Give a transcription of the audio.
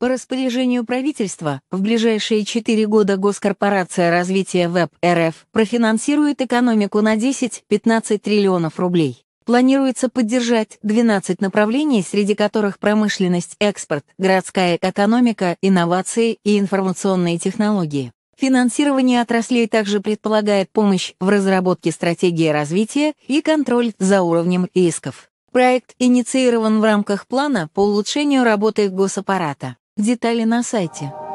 По распоряжению правительства в ближайшие четыре года Госкорпорация развития ВЭБ РФ профинансирует экономику на 10-15 триллионов рублей. Планируется поддержать 12 направлений, среди которых промышленность, экспорт, городская экономика, инновации и информационные технологии. Финансирование отраслей также предполагает помощь в разработке стратегии развития и контроль за уровнем рисков. Проект инициирован в рамках плана по улучшению работы госаппарата. Детали на сайте.